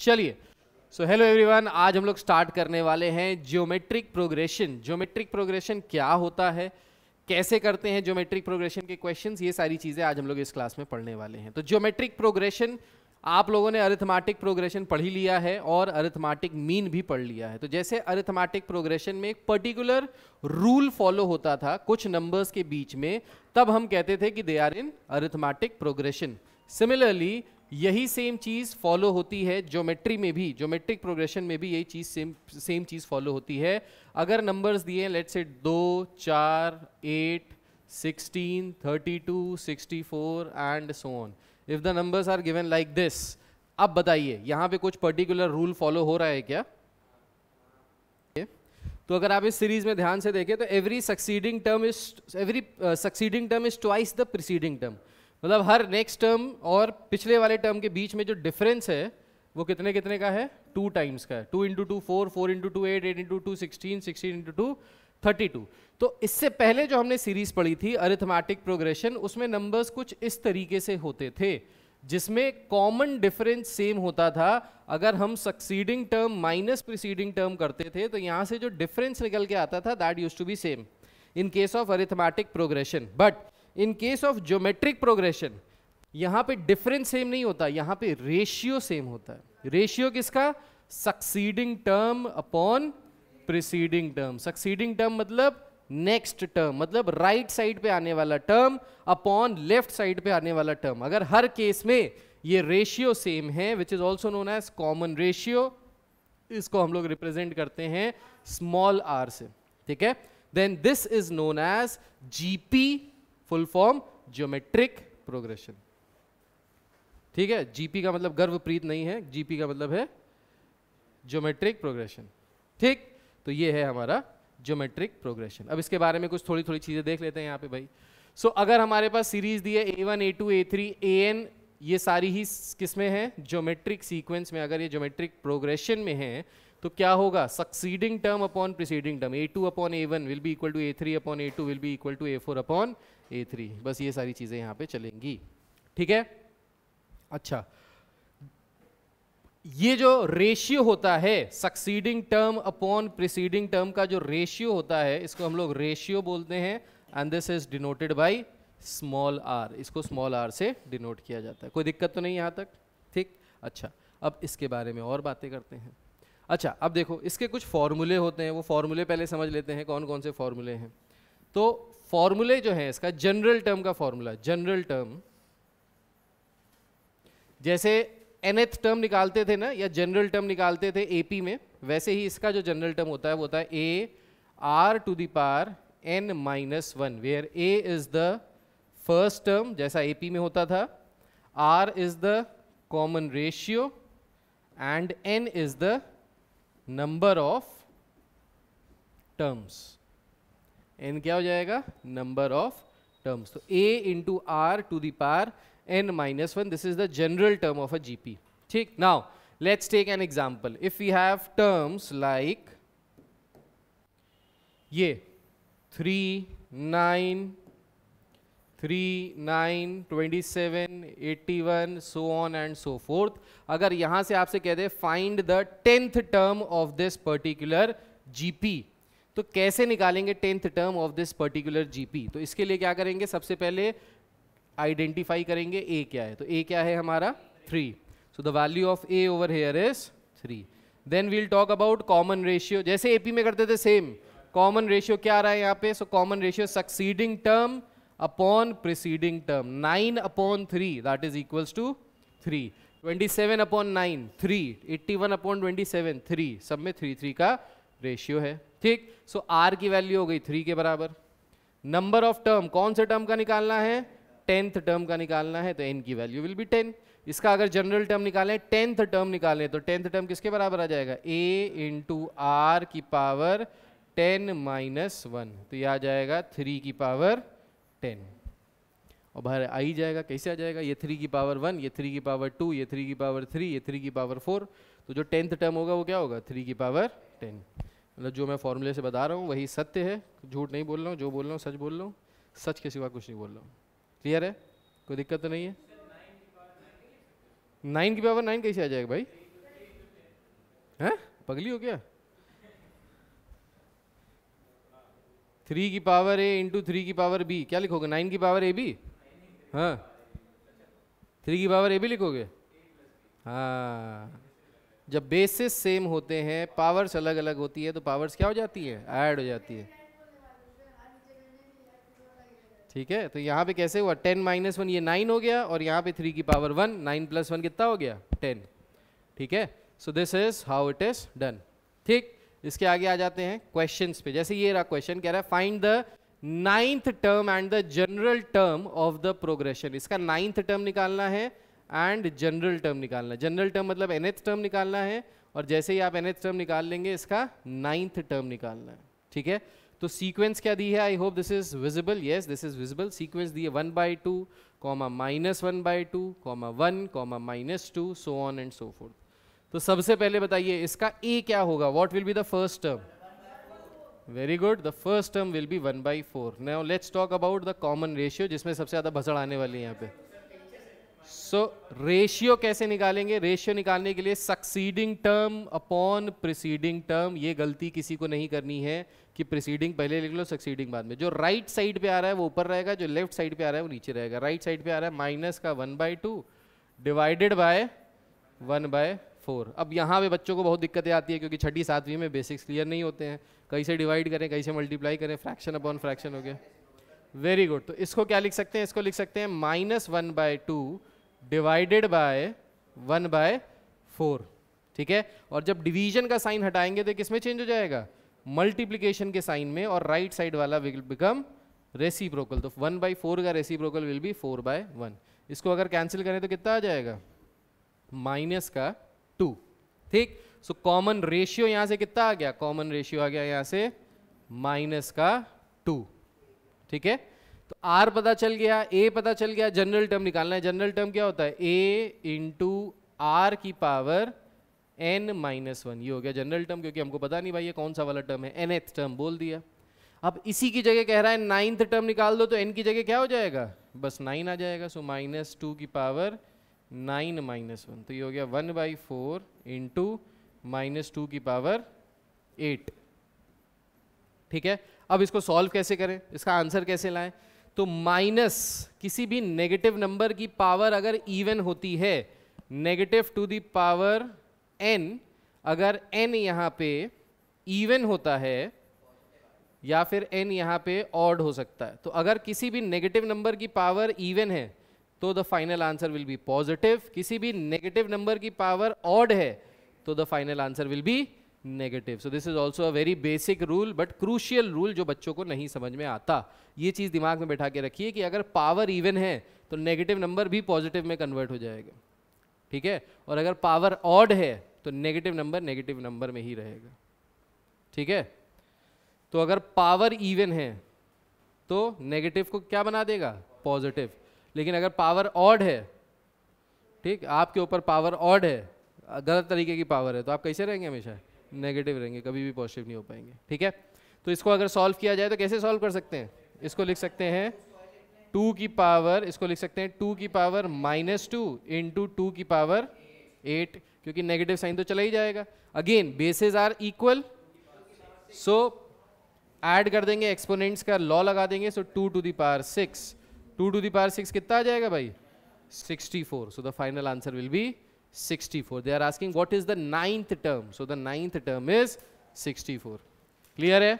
चलिए so hello everyone आज हम लोग स्टार्ट करने वाले हैं ज्योमेट्रिक प्रोग्रेशन ज्योमेट्रिक प्रोग्रेशन क्या होता है कैसे करते हैं ज्योमेट्रिक प्रोग्रेशन के क्वेश्चन ये सारी चीज़ें आज हम लोग इस क्लास में पढ़ने वाले हैं तो ज्योमेट्रिक प्रोग्रेशन आप लोगों ने अरिथमेटिक प्रोग्रेशन पढ़ ही लिया है और अरिथमेटिक मीन भी पढ़ लिया है तो जैसे अरिथमेटिक प्रोग्रेशन में एक पर्टिकुलर रूल फॉलो होता था कुछ नंबर्स के बीच में तब हम कहते थे कि they are in arithmetic progression similarly यही सेम चीज़ फॉलो होती है ज्योमेट्री में भी ज्योमेट्रिक प्रोग्रेशन में भी यही चीज़ सेम सेम चीज़ फॉलो होती है अगर नंबर्स दिए लेट से दो चार eight sixteen thirty two sixty four and so on if the numbers are given like this अब बताइए यहां पे कुछ पर्टिकुलर रूल फॉलो हो रहा है क्या तो अगर आप इस सीरीज में ध्यान से देखें तो every succeeding term is every succeeding term is twice the preceding term मतलब हर नेक्स्ट टर्म और पिछले वाले टर्म के बीच में जो डिफरेंस है वो कितने कितने का है टू टाइम्स का है two into two four four into two eight eight into two sixteen sixteen into two thirty two तो इससे पहले जो हमने सीरीज पढ़ी थी अरिथमेटिक प्रोग्रेशन उसमें नंबर्स कुछ इस तरीके से होते थे जिसमें कॉमन डिफरेंस सेम होता था अगर हम succeeding term minus preceding term करते थे तो यहाँ से जो डिफरेंस निकल के आता था that use to be same in case of arithmetic progression but in case of geometric progression यहां पे डिफरेंस सेम नहीं होता यहां पे रेशियो सेम होता है रेशियो किसका succeeding term upon preceding term succeeding term मतलब नेक्स्ट टर्म मतलब राइट right साइड पे आने वाला टर्म अपॉन लेफ्ट साइड पे आने वाला टर्म अगर हर केस में ये रेशियो सेम है which is also known as common ratio इसको हम लोग रिप्रेजेंट करते हैं स्मॉल आर से ठीक है then this is known as GP full form geometric progression ठीक है जीपी का मतलब गर्वप्रीत नहीं है जीपी का मतलब है ज्योमेट्रिक प्रोग्रेशन ठीक तो ये है हमारा ज्योमेट्रिक प्रोग्रेशन अब इसके बारे में कुछ थोड़ी थोड़ी चीज़ें देख लेते हैं यहां पे भाई सो so, अगर हमारे पास सीरीज दी है a one a two a three a n ये सारी ही किसमें है ज्योमेट्रिक सीक्वेंस में अगर ये ज्योमेट्रिक प्रोग्रेशन में है तो क्या होगा succeeding term upon preceding term a two upon a one will be equal to a three upon a two will be equal to a four upon a three बस ये सारी चीज़ें यहाँ पे चलेंगी ठीक है अच्छा ये जो रेशियो होता है succeeding term upon preceding term का जो रेशियो होता है इसको हम लोग रेशियो बोलते हैं and this is denoted by small r इसको स्मॉल आर से डिनोट किया जाता है कोई दिक्कत तो नहीं यहाँ तक ठीक अच्छा अब इसके बारे में और बातें करते हैं अच्छा अब देखो इसके कुछ फॉर्मूले होते हैं वो फॉर्मूले पहले समझ लेते हैं कौन कौन से फॉर्मूले हैं तो फॉर्मूले जो है इसका जनरल टर्म का फॉर्मूला जनरल टर्म जैसे एनएथ टर्म निकालते थे ना या जनरल टर्म निकालते थे एपी में वैसे ही इसका जो जनरल टर्म होता है वो होता है a r to the n minus one where a is the first term जैसा एपी में होता था r is the common ratio and n is the number of terms n क्या हो जाएगा नंबर ऑफ टर्म्स तो a into r to the n minus one this is the general term of a GP ठीक now let's take an example if you have terms like ये three nine three nine twenty seven eighty one so on and so forth अगर यहां से आपसे कह दे find the tenth term of this particular GP तो कैसे निकालेंगे tenth term of this particular GP तो इसके लिए क्या करेंगे सबसे पहले आइडेंटिफाई करेंगे ए क्या है तो ए क्या है हमारा three so the value of a over here is three then we'll talk about common ratio जैसे एपी में करते थे सेम कॉमन रेशियो क्या आ रहा है यहाँ पे so common ratio succeeding term upon preceding term nine upon three that is equals to three twenty seven upon nine three eighty one upon twenty seven three सब में थ्री थ्री का ratio है ठीक सो so, आर की value हो गई three के बराबर नंबर ऑफ टर्म कौन से टर्म का निकालना है टेंथ टर्म का निकालना है तो एन की वैल्यू विल बी टेन इसका अगर जनरल टर्म निकालें टेंथ टर्म निकालें तो टेंथ टर्म किसके बराबर आ जाएगा ए इंटू आर की पावर टेन माइनस वन तो ये आ जाएगा थ्री की पावर टेन और बाहर आ ही जाएगा कैसे आ जाएगा ये थ्री की पावर वन ये थ्री की पावर टू ये थ्री की पावर थ्री ये थ्री की पावर फोर तो जो टेंथ टर्म होगा वो क्या होगा थ्री की पावर टेन मतलब जो मैं फॉर्मूले से बता रहा हूँ वही सत्य है झूठ नहीं बोल रहा हूँ जो बोल रहा हूँ सच बोल रहा हूँ सच के सिवा कुछ नहीं बोल रहा हूँ क्लियर है कोई दिक्कत तो नहीं है नाइन की पावर नाइन कैसे आ जाएगा भाई हैं पगली हो क्या थ्री की पावर ए इंटू थ्री की पावर बी क्या लिखोगे नाइन की पावर ए बी हाँ थ्री की पावर ए बी लिखोगे हाँ जब बेसिस सेम होते हैं पावर्स अलग अलग होती है तो पावर्स क्या हो जाती है ऐड हो जाती है ठीक है तो यहाँ पे कैसे हुआ टेन माइनस वन ये नाइन हो गया और यहाँ पे थ्री की power one nine plus one कितना हो गया टेन ठीक है so this is how it is done ठीक इसके आगे आ जाते हैं क्वेश्चन पे जैसे ये रहा क्वेश्चन कह रहा है find the ninth term and the general term of the progression इसका नाइन्थ टर्म निकालना है एंड जनरल टर्म निकालना जनरल टर्म मतलब एनएथ टर्म निकालना है और जैसे ही आप एनएथ टर्म निकाल लेंगे इसका नाइन्थ टर्म निकालना है ठीक है तो सीक्वेंस क्या दी है I hope this is visible yes this is visible sequence दी है one by two comma minus one by two comma one comma minus two so on and so forth तो सबसे पहले बताइए इसका ए क्या होगा what will be the first term very good the first term will be one by four now let's talk about the common ratio जिसमें सबसे ज़्यादा भसड़ आने वाली है यहाँ पे सो रेशियो कैसे निकालेंगे रेशियो निकालने के लिए succeeding term upon preceding term ये गलती किसी को नहीं करनी है कि प्रिसीडिंग पहले लिख लो सक्सीडिंग बाद में जो राइट right साइड पे आ रहा है वो ऊपर रहेगा जो लेफ्ट साइड पे आ रहा है वो नीचे रहेगा राइट साइड पे आ रहा है माइनस का one by two divided by one by four अब यहाँ पे बच्चों को बहुत दिक्कतें आती है क्योंकि छठी सातवीं में बेसिक्स क्लियर नहीं होते हैं कहीं से डिवाइड करें कहीं से मल्टीप्लाई करें फ्रैक्शन अपॉन फ्रैक्शन हो गया वेरी गुड तो इसको क्या लिख सकते हैं इसको लिख सकते हैं minus one by two divided by one by four ठीक है और जब डिवीजन का साइन हटाएंगे तो किसमें चेंज हो जाएगा मल्टीप्लीकेशन के साइन में और राइट right साइड वाला विल बिकम रेसीप्रोकल तो वन बाई फोर का reciprocal will be four by one इसको अगर कैंसिल करें तो कितना आ जाएगा माइनस का टू ठीक सो कॉमन रेशियो यहां से कितना आ गया कॉमन रेशियो आ गया यहां से माइनस का टू ठीक है तो आर पता चल गया ए पता चल गया जनरल टर्म निकालना है जनरल टर्म क्या होता है ए इंटू आर की पावर एन माइनस वन ये हो गया जनरल टर्म क्योंकि हमको पता नहीं भाई ये कौन सा वाला टर्म है एन एथ टर्म बोल दिया अब इसी की जगह कह रहा है नाइन्थ टर्म निकाल दो तो एन की जगह क्या हो जाएगा बस नाइन आ जाएगा सो माइनस टू की पावर नाइन माइनस वन तो ये हो गया one by four into minus two की पावर एट ठीक है अब इसको सॉल्व कैसे करें इसका आंसर कैसे लाएं तो माइनस किसी भी नेगेटिव नंबर की पावर अगर इवन होती है negative two the power n अगर एन यहाँ पे इवन होता है या फिर एन यहाँ पे ऑड हो सकता है तो अगर किसी भी नेगेटिव नंबर की पावर इवन है तो the final answer will be positive किसी भी नेगेटिव नंबर की पावर ऑड है तो the final answer will be negative so this is also a very basic rule but crucial rule जो बच्चों को नहीं समझ में आता ये चीज़ दिमाग में बैठा के रखिए कि अगर पावर इवन है तो नेगेटिव नंबर भी पॉजिटिव में कन्वर्ट हो जाएगा ठीक है और अगर पावर ऑड है तो नेगेटिव नंबर नेगेटिव नंबर में ही रहेगा ठीक है तो अगर पावर इवन है तो नेगेटिव को क्या बना देगा पॉजिटिव लेकिन अगर पावर ऑड है ठीक आपके ऊपर पावर ऑड है गलत तरीके की पावर है तो आप कैसे रहेंगे हमेशा नेगेटिव रहेंगे कभी भी पॉजिटिव नहीं हो पाएंगे ठीक है तो इसको अगर सॉल्व किया जाए तो कैसे सॉल्व कर सकते हैं इसको लिख सकते हैं टू की पावर इसको लिख सकते हैं टू की power minus two into two की पावर एट क्योंकि नेगेटिव साइन तो चला ही जाएगा again bases are equal so add कर देंगे एक्सपोनेंट्स का लॉ लगा देंगे so two to the power six two to the power six कितना आ जाएगा भाई 64 so the final answer will be 64 they are asking what is the ninth term so the ninth term is 64 clear है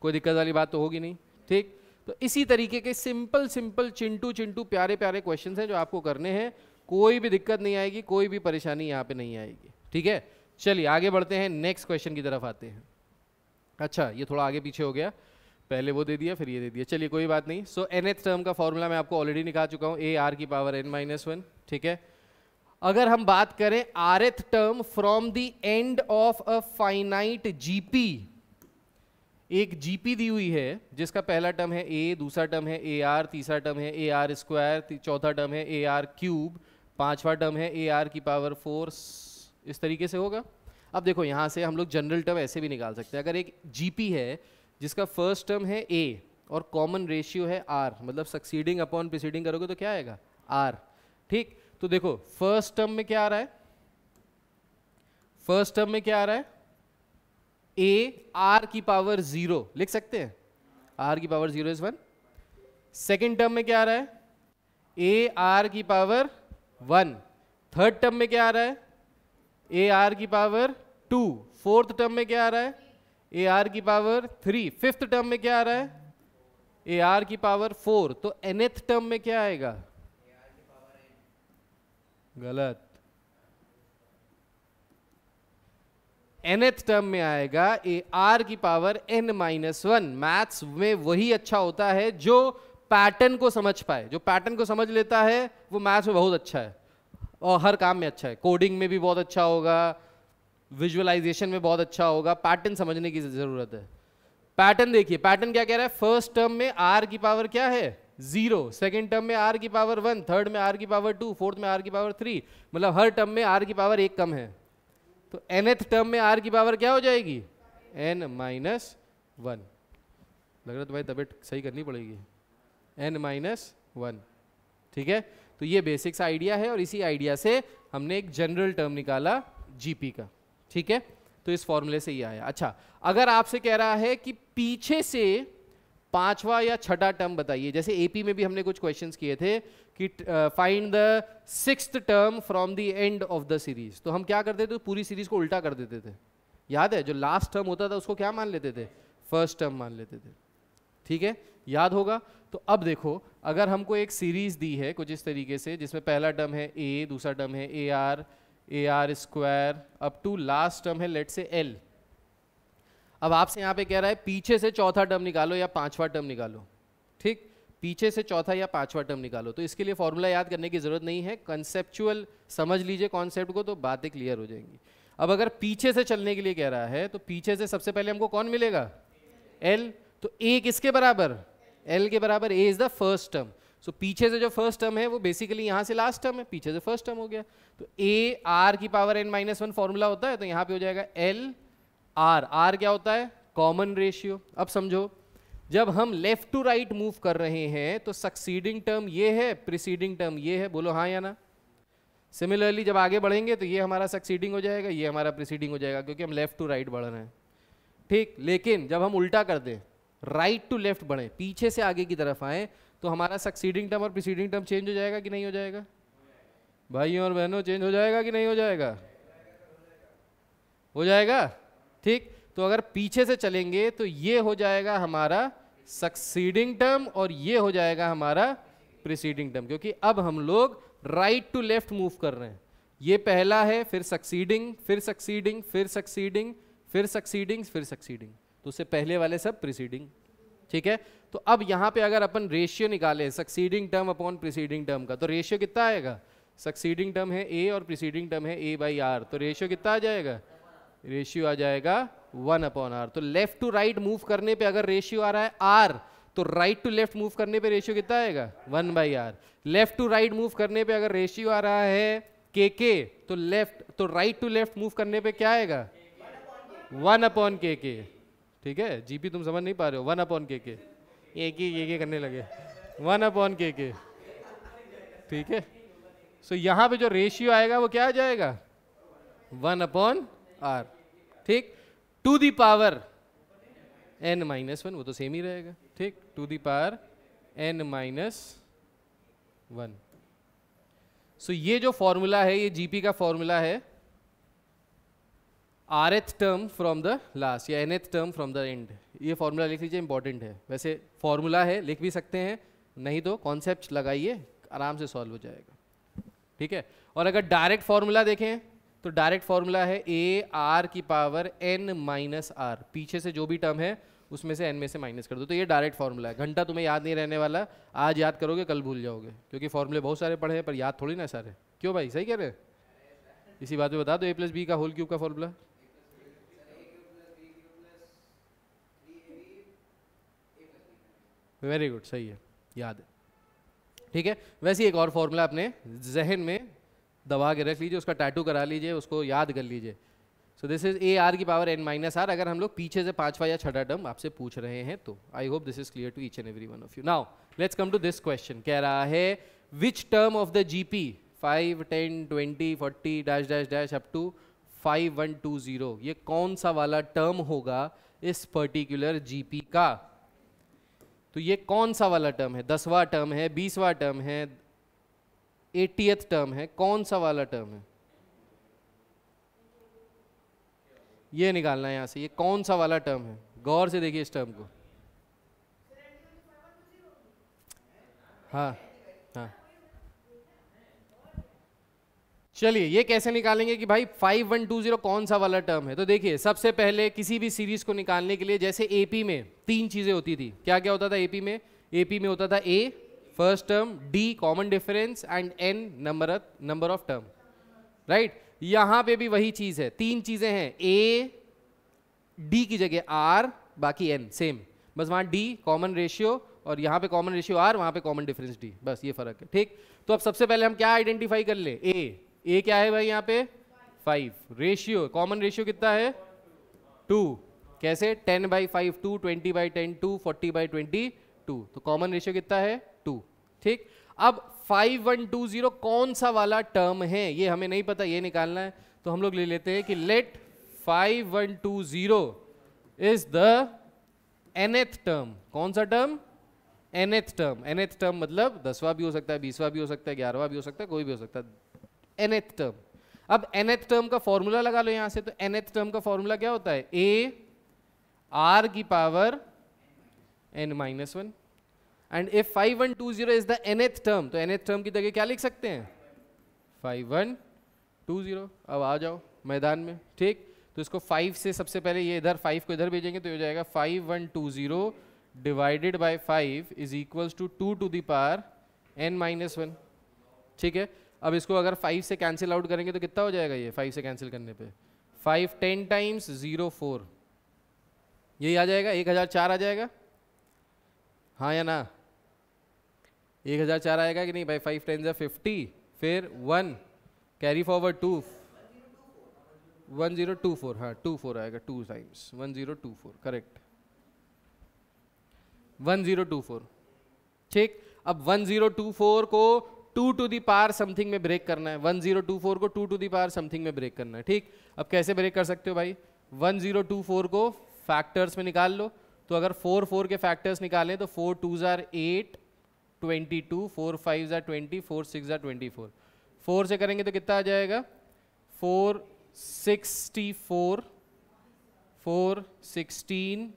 कोई दिक्कत वाली बात तो होगी नहीं ठीक तो इसी तरीके के सिंपल सिंपल चिंटू चिंटू प्यारे प्यारे क्वेश्चन हैं जो आपको करने हैं कोई भी दिक्कत नहीं आएगी कोई भी परेशानी यहाँ पे नहीं आएगी ठीक है चलिए आगे बढ़ते हैं नेक्स्ट क्वेश्चन की तरफ आते हैं अच्छा ये थोड़ा आगे पीछे हो गया पहले वो दे दिया फिर ये दे दिया चलिए कोई बात नहीं सो एन टर्म का फॉर्मूला मैं आपको ऑलरेडी निकाल चुका हूँ ए आर की पावर एन माइनस वन ठीक है अगर हम बात करें rth term from the end of a finite GP एक जीपी दी हुई है जिसका पहला टर्म है ए दूसरा टर्म है ए आर तीसरा टर्म है ए आर स्क्वायर चौथा टर्म है ए आर क्यूब पांचवा टर्म है ए आर की पावर फोर इस तरीके से होगा अब देखो यहां से हम लोग जनरल टर्म ऐसे भी निकाल सकते हैं अगर एक जीपी है जिसका फर्स्ट टर्म है ए और कॉमन रेशियो है आर मतलब सक्सीडिंग अपॉन प्रिसीडिंग करोगे तो क्या आएगा आर ठीक तो देखो फर्स्ट टर्म में क्या आ रहा है फर्स्ट टर्म में क्या आ रहा है ए आर की पावर जीरो लिख सकते हैं आर की power zero is one second term में क्या आ रहा है ए आर की पावर वन थर्ड टर्म में क्या आ रहा है ए आर की पावर टू फोर्थ टर्म में क्या आ रहा है ए आर की पावर थ्री फिफ्थ टर्म में क्या आ रहा है ए आर की पावर फोर तो एनएथ टर्म में क्या आएगा गलत एथ टर्म में आएगा ए आर की power n minus one maths में वही अच्छा होता है जो पैटर्न को समझ पाए जो पैटर्न को समझ लेता है वो मैथ्स में बहुत अच्छा है और हर काम में अच्छा है कोडिंग में भी बहुत अच्छा होगा विजुअलाइजेशन में बहुत अच्छा होगा पैटर्न समझने की ज़रूरत है पैटर्न देखिए पैटर्न क्या कह रहा है फर्स्ट टर्म में आर की पावर क्या है जीरो सेकेंड टर्म में आर की पावर वन थर्ड में आर की पावर टू फोर्थ में आर की पावर थ्री मतलब हर टर्म में आर की पावर एक कम है तो एनथ टर्म में आर की पावर क्या हो जाएगी एन माइनस वन लग रहा तुम्हारी तबियत सही करनी पड़ेगी एन माइनस वन ठीक है तो ये बेसिक्स आइडिया है और इसी आइडिया से हमने एक जनरल टर्म निकाला जी का ठीक है तो इस फॉर्मूले से ये आया अच्छा अगर आपसे कह रहा है कि पीछे से पांचवा या छठा टर्म बताइए जैसे एपी में भी हमने कुछ क्वेश्चंस किए थे कि find the six term from the end of the series तो हम क्या करते थे पूरी सीरीज को उल्टा कर देते थे याद है जो लास्ट टर्म होता था उसको क्या मान लेते थे फर्स्ट टर्म मान लेते थे ठीक है याद होगा तो अब देखो अगर हमको एक सीरीज दी है कुछ इस तरीके से जिसमें पहला टर्म है ए दूसरा टर्म है a r a r square up to last term है लेट से एल अब आपसे यहां पे कह रहा है पीछे से चौथा टर्म निकालो या पांचवा टर्म निकालो ठीक पीछे से चौथा या पांचवा टर्म निकालो तो इसके लिए फॉर्मूला याद करने की ज़रूरत नहीं है कंसेप्चुअल समझ लीजिए कॉन्सेप्ट को तो बातें क्लियर हो जाएंगी अब अगर पीछे से चलने के लिए कह रहा है तो पीछे से सबसे पहले हमको कौन मिलेगा एल तो ए किसके बराबर एल के बराबर a is the first term so पीछे से जो फर्स्ट टर्म है वो बेसिकली यहाँ से लास्ट टर्म है पीछे से फर्स्ट टर्म हो गया तो ए आर की power n minus one formula होता है तो यहाँ पे हो जाएगा एल आर आर क्या होता है कॉमन रेशियो अब समझो जब हम लेफ्ट टू राइट मूव कर रहे हैं तो सक्सीडिंग टर्म ये है प्रिसीडिंग टर्म ये है बोलो हाँ या ना सिमिलरली जब आगे बढ़ेंगे तो ये हमारा सक्सीडिंग हो जाएगा ये हमारा प्रिसीडिंग हो जाएगा क्योंकि हम लेफ्ट टू राइट बढ़ रहे हैं ठीक लेकिन जब हम उल्टा कर दें राइट टू लेफ्ट बढ़े पीछे से आगे की तरफ आए तो हमारा सक्सीडिंग टर्म और प्रिसीडिंग टर्म चेंज हो जाएगा कि नहीं हो जाएगा भाइयों और बहनों चेंज हो जाएगा कि नहीं हो जाएगा हो जाएगा ठीक तो अगर पीछे से चलेंगे तो ये हो जाएगा हमारा सक्सीडिंग टर्म और ये हो जाएगा हमारा प्रिसीडिंग टर्म क्योंकि अब हम लोग राइट टू लेफ्ट मूव कर रहे हैं ये पहला है फिर सक्सीडिंग फिर सक्सीडिंग फिर सक्सीडिंग फिर सक्सीडिंग फिर सक्सीडिंग तो उससे पहले वाले सब प्रिसीडिंग ठीक है तो अब यहाँ पे अगर अपन रेशियो निकाले succeeding term upon preceding term का तो रेशियो कितना आएगा सक्सीडिंग टर्म है ए और प्रिसीडिंग टर्म है ए बाई आर तो रेशियो कितना आ जाएगा रेशियो आ जाएगा वन अपॉन आर तो लेफ्ट टू राइट मूव करने पे अगर रेशियो आ रहा है आर तो राइट टू लेफ्ट मूव करने पे रेशियो कितना आएगा one by r left to right move करने पे अगर रेशियो आ रहा है के के तो लेफ्ट तो राइट टू लेफ्ट मूव करने पे क्या आएगा वन अपॉन के के ठीक है जीपी तुम समझ नहीं पा रहे हो वन अपॉन के के एक ही एक करने लगे वन अपॉन के के ठीक है सो यहां यहाँ पे जो रेशियो आएगा वो क्या आ जाएगा वन अपॉन आर ठीक to the power n minus one वो तो सेम ही रहेगा ठीक to the power n minus one so ये जो फॉर्मूला है ये जीपी का फॉर्मूला है rth term from the last या nth term from the end ये फॉर्मूला लिख लीजिए इंपॉर्टेंट है वैसे फॉर्मूला है लिख भी सकते हैं नहीं तो कॉन्सेप्ट लगाइए आराम से सॉल्व हो जाएगा ठीक है और अगर डायरेक्ट फॉर्मूला देखें तो डायरेक्ट फॉर्मूला है ए आर की पावर एन माइनस आर पीछे से जो भी टर्म है उसमें से एन में से माइनस कर दो तो ये डायरेक्ट फॉर्मूला है घंटा तुम्हें याद नहीं रहने वाला आज याद करोगे कल भूल जाओगे क्योंकि फॉर्मूले बहुत सारे पढ़े हैं पर याद थोड़ी ना सारे क्यों भाई सही कह रहे इसी बात में बता दो ए प्लस बी का होल क्यूब का फॉर्मूला वेरी गुड सही है याद है ठीक है वैसे एक और फॉर्मूला अपने जहन में दबा के रख लीजिए उसका टैटू करा लीजिए उसको याद कर लीजिए so this is a r की पावर एन माइनस आर अगर हम लोग पीछे से पांचवा या छठा टर्म आपसे पूछ रहे हैं तो I hope this is clear to each and every one of you now let's come to this question कह रहा है which term of the G P five ten twenty forty dash dash dash up to five one two zero ये कौन सा वाला term होगा इस particular GP का तो ये कौन सा वाला टर्म है दसवा टर्म है बीसवा टर्म है एटीएथ टर्म है कौन सा वाला टर्म है ये निकालना है यहां से ये कौन सा वाला टर्म है गौर से देखिए इस टर्म को हाँ हाँ चलिए ये कैसे निकालेंगे कि भाई फाइव वन टू जीरो कौन सा वाला टर्म है तो देखिए सबसे पहले किसी भी सीरीज को निकालने के लिए जैसे एपी में तीन चीजें होती थी क्या क्या होता था एपी में एपी में होता था ए first term d common difference and n number number of term right यहां पे भी वही चीज है तीन चीजें हैं a d की जगह r बाकी n सेम बस वहां d कॉमन रेशियो और यहां पे कॉमन रेशियो आर वहां पे कॉमन डिफरेंस डी बस ये फर्क है ठीक तो अब सबसे पहले हम क्या आइडेंटिफाई कर ले ए ए क्या है भाई यहाँ पे फाइव रेशियो कॉमन रेशियो कितना है टू कैसे ten by five two twenty by ten two forty by twenty two तो कॉमन रेशियो कितना है टू ठीक अब 5120 कौन सा वाला टर्म है ये हमें नहीं पता ये निकालना है तो हम लोग ले लेते हैं कि let 5120 is the nth term कौन सा term nth term nth term मतलब दसवा भी हो सकता है बीसवा भी हो सकता है ग्यारहवा भी हो सकता है कोई भी हो सकता है एनेथ टर्म अब एनेथ टर्म का फॉर्मूला लगा लो यहां से तो एनेथ टर्म का फॉर्मूला क्या होता है ए आर की power n minus one and if zero is the nth term तो एथ टर्म की जगह क्या लिख सकते हैं फाइव वन टू ज़ीरो अब आ जाओ मैदान में ठीक तो इसको फाइव से सबसे पहले ये इधर फाइव को इधर भेजेंगे तो ये हो जाएगा zero divided by five is equals to two to the n minus one ठीक है अब इसको अगर फाइव से कैंसिल आउट करेंगे तो कितना हो जाएगा ये फाइव से कैंसिल करने पे five ten times zero four यही आ जाएगा एक हज़ार चार आ जाएगा हाँ या ना एक हज़ार चार आएगा कि नहीं भाई फाइव टेन ज़ा फिफ्टी फिर one carry forward two one zero two four हाँ टू फोर आएगा two times one zero two four correct one zero two four ठीक अब वन ज़ीरो टू फोर को two to the power something में break करना है one zero two four को two to the power something में break करना है ठीक अब कैसे ब्रेक कर सकते हो भाई वन जीरो टू फोर को फैक्टर्स में निकाल लो तो अगर फोर फोर के फैक्टर्स निकालें तो फोर टू ज़ार eight twenty two four five ज़ा ट्वेंटी फोर सिक्स ज़ा ट्वेंटी फोर फोर से करेंगे तो कितना आ जाएगा four sixty four four sixteen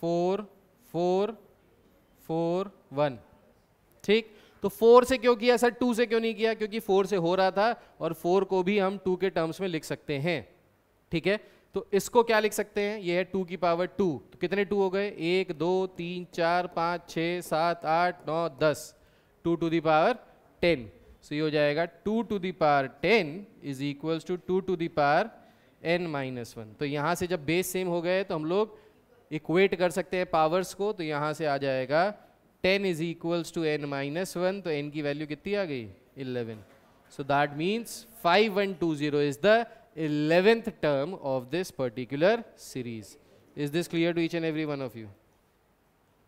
four four four one ठीक तो फोर से क्यों किया सर टू से क्यों नहीं किया क्योंकि फोर से हो रहा था और फोर को भी हम टू के टर्म्स में लिख सकते हैं ठीक है तो इसको क्या लिख सकते हैं ये है टू की पावर टू तो कितने टू हो गए एक दो तीन चार पाँच छः सात आठ नौ दस two to the power ten so ये हो जाएगा two to the power ten is equals to two to the power n minus one तो यहाँ से जब बेस सेम हो गए तो हम लोग इक्वेट कर सकते हैं पावर्स को तो यहाँ से आ जाएगा ten is equals to n minus one तो एन की वैल्यू कितनी आ गई eleven so that means five one two zero is the 11th term of this particular series. Is this clear to each and every one of you?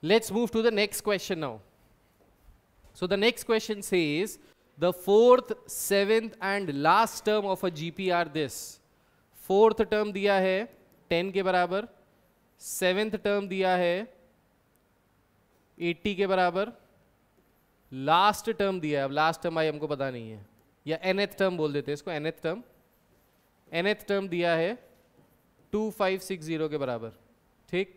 Let's move to the next question now. So the next question says, the fourth, seventh and last term of a GP are this. Fourth term diya hai, 10 ke barabar. Seventh term diya hai, 80 ke barabar. Last term diya hai, अब last term आई हमको pata nahi hai. Ya nth term bol dete hai, isko nth term. एथ term दिया है to five six zero के बराबर ठीक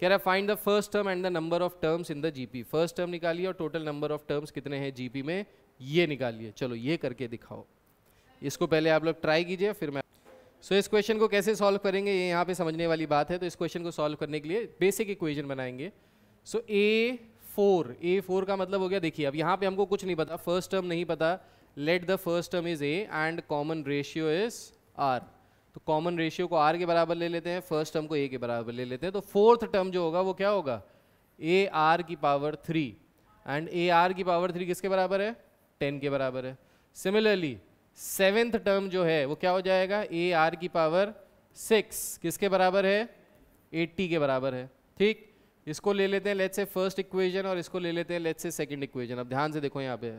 कह रहा है find the first term and the number of terms in the GP first term निकालिए और टोटल नंबर ऑफ टर्म्स कितने हैं जीपी में ये निकालिए चलो ये करके दिखाओ इसको पहले आप लोग ट्राई कीजिए फिर मैं सो so, इस क्वेश्चन को कैसे सॉल्व करेंगे ये यहाँ पे समझने वाली बात है तो इस क्वेश्चन को सॉल्व करने के लिए बेसिक इक्वेशन बनाएंगे सो ए फोर ए फोर का मतलब हो गया देखिए अब यहाँ पे हमको कुछ नहीं पता फर्स्ट टर्म नहीं पता let the first term is a and common ratio is r तो कॉमन रेशियो को आर के बराबर ले लेते हैं फर्स्ट टर्म को ए के बराबर ले लेते हैं तो फोर्थ टर्म जो होगा वो क्या होगा ए आर की power three and a r की पावर थ्री किसके बराबर है टेन के बराबर है सिमिलरली सेवेंथ टर्म जो है वो क्या हो जाएगा ए आर की पावर सिक्स किसके बराबर है एट्टी के बराबर है ठीक इसको ले लेते हैं लेट्स से फर्स्ट इक्वेशन और इसको ले लेते हैं लेट्स से सेकंड इक्वेशन अब ध्यान से देखो यहाँ पे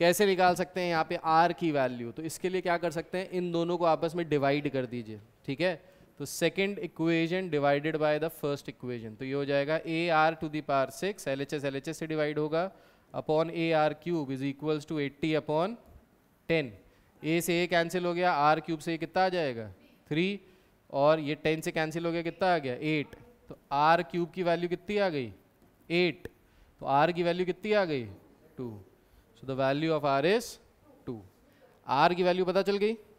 कैसे निकाल सकते हैं यहाँ पे आर की वैल्यू तो इसके लिए क्या कर सकते हैं इन दोनों को आपस में डिवाइड कर दीजिए ठीक है तो second equation divided by the first equation तो ये हो जाएगा a r to the power six L H S L H S से डिवाइड होगा upon a r cube is equals to eighty upon ten a से a cancel हो गया are cube से कितना आ जाएगा थ्री और ये टेन से कैंसिल हो गया कितना आ गया एट तो आर क्यूब की वैल्यू कितनी आ गई एट तो आर की वैल्यू कितनी आ गई two so the value of r is two r की वैल्यू पता चल गई